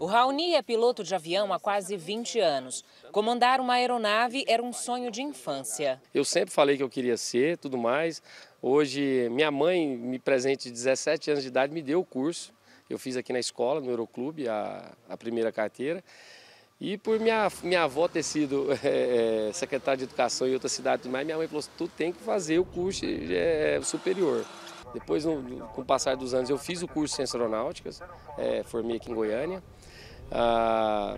O Raoni é piloto de avião há quase 20 anos. Comandar uma aeronave era um sonho de infância. Eu sempre falei que eu queria ser, tudo mais. Hoje, minha mãe, me presente de 17 anos de idade, me deu o curso. Eu fiz aqui na escola, no Euroclube, a, a primeira carteira. E por minha, minha avó ter sido é, secretária de educação em outra cidade, tudo mais, minha mãe falou assim, tu tem que fazer o curso é, é superior. Depois, no, com o passar dos anos, eu fiz o curso de ciências aeronáuticas, é, formei aqui em Goiânia. Ah,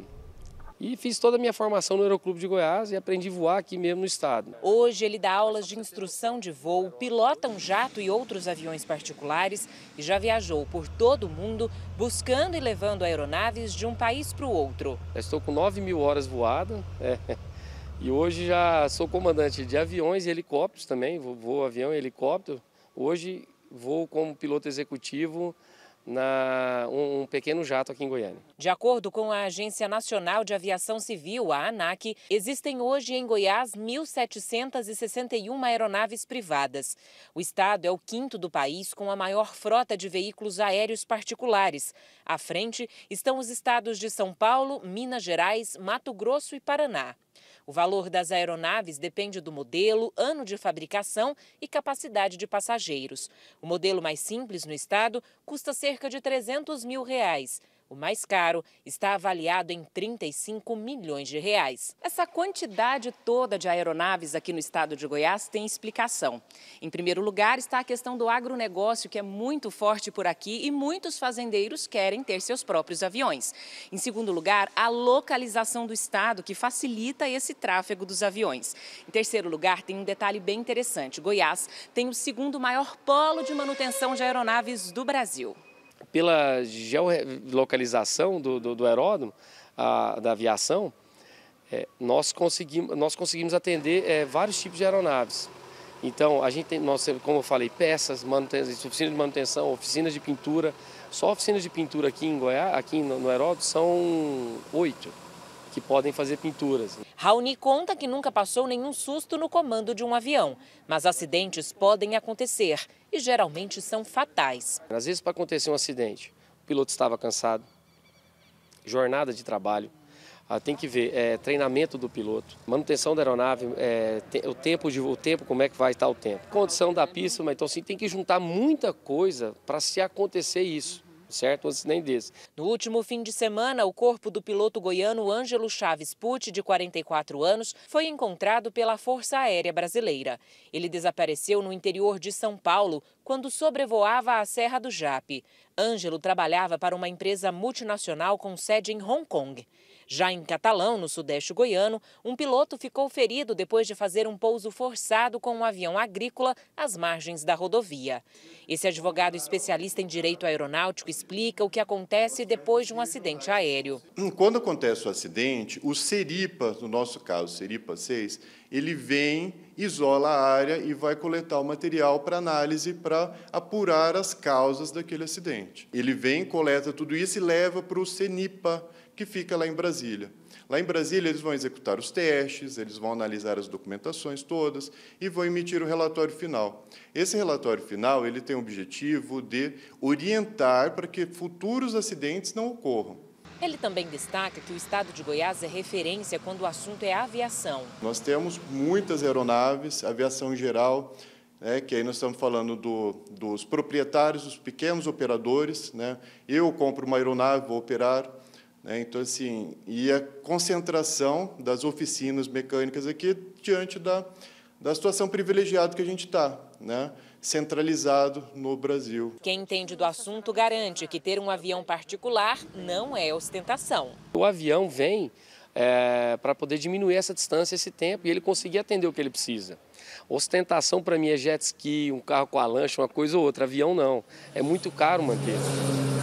e fiz toda a minha formação no Aeroclube de Goiás e aprendi a voar aqui mesmo no estado. Hoje ele dá aulas de instrução de voo, pilota um jato e outros aviões particulares e já viajou por todo o mundo buscando e levando aeronaves de um país para o outro. Eu estou com 9 mil horas voadas é, e hoje já sou comandante de aviões e helicópteros também, voo avião e helicóptero. Hoje vou como piloto executivo na, um, um, pequeno jato aqui em Goiânia. De acordo com a Agência Nacional de Aviação Civil, a ANAC, existem hoje em Goiás 1.761 aeronaves privadas. O estado é o quinto do país com a maior frota de veículos aéreos particulares. À frente estão os estados de São Paulo, Minas Gerais, Mato Grosso e Paraná. O valor das aeronaves depende do modelo, ano de fabricação e capacidade de passageiros. O modelo mais simples no estado custa cerca de 300 mil reais. O mais caro está avaliado em 35 milhões de reais. Essa quantidade toda de aeronaves aqui no estado de Goiás tem explicação. Em primeiro lugar está a questão do agronegócio, que é muito forte por aqui e muitos fazendeiros querem ter seus próprios aviões. Em segundo lugar, a localização do estado, que facilita esse tráfego dos aviões. Em terceiro lugar, tem um detalhe bem interessante. Goiás tem o segundo maior polo de manutenção de aeronaves do Brasil pela geolocalização do, do, do aeródromo, a, da aviação, é, nós, conseguimos, nós conseguimos atender é, vários tipos de aeronaves. Então, a gente tem, nós, como eu falei, peças, oficinas de manutenção, oficinas de pintura. Só oficinas de pintura aqui em Goiás, aqui no, no aeródromo, são oito que podem fazer pinturas. Raoni conta que nunca passou nenhum susto no comando de um avião, mas acidentes podem acontecer e geralmente são fatais. Às vezes, para acontecer um acidente, o piloto estava cansado, jornada de trabalho, ah, tem que ver é, treinamento do piloto, manutenção da aeronave, é, o, tempo de, o tempo, como é que vai estar o tempo, condição da pista, mas então assim, tem que juntar muita coisa para se acontecer isso certo? Antes nem desse. No último fim de semana, o corpo do piloto goiano Ângelo Chaves Pucci, de 44 anos, foi encontrado pela Força Aérea Brasileira. Ele desapareceu no interior de São Paulo quando sobrevoava a Serra do Jape. Ângelo trabalhava para uma empresa multinacional com sede em Hong Kong. Já em Catalão, no sudeste goiano, um piloto ficou ferido depois de fazer um pouso forçado com um avião agrícola às margens da rodovia. Esse advogado especialista em direito aeronáutico explica o que acontece depois de um acidente aéreo. Hum, quando acontece o acidente, o Seripa, no nosso caso, Seripa 6, ele vem, isola a área e vai coletar o material para análise para apurar as causas daquele acidente. Ele vem, coleta tudo isso e leva para o CENIPA, que fica lá em Brasília. Lá em Brasília, eles vão executar os testes, eles vão analisar as documentações todas e vão emitir o relatório final. Esse relatório final ele tem o objetivo de orientar para que futuros acidentes não ocorram. Ele também destaca que o estado de Goiás é referência quando o assunto é aviação. Nós temos muitas aeronaves, aviação em geral, né, que aí nós estamos falando do, dos proprietários, dos pequenos operadores. Né? Eu compro uma aeronave, vou operar, né? Então, assim, e a concentração das oficinas mecânicas aqui diante da, da situação privilegiada que a gente está, né? centralizado no Brasil. Quem entende do assunto garante que ter um avião particular não é ostentação. O avião vem é, para poder diminuir essa distância, esse tempo, e ele conseguir atender o que ele precisa. Ostentação para mim é jet ski, um carro com a lancha, uma coisa ou outra. Avião não. É muito caro manter.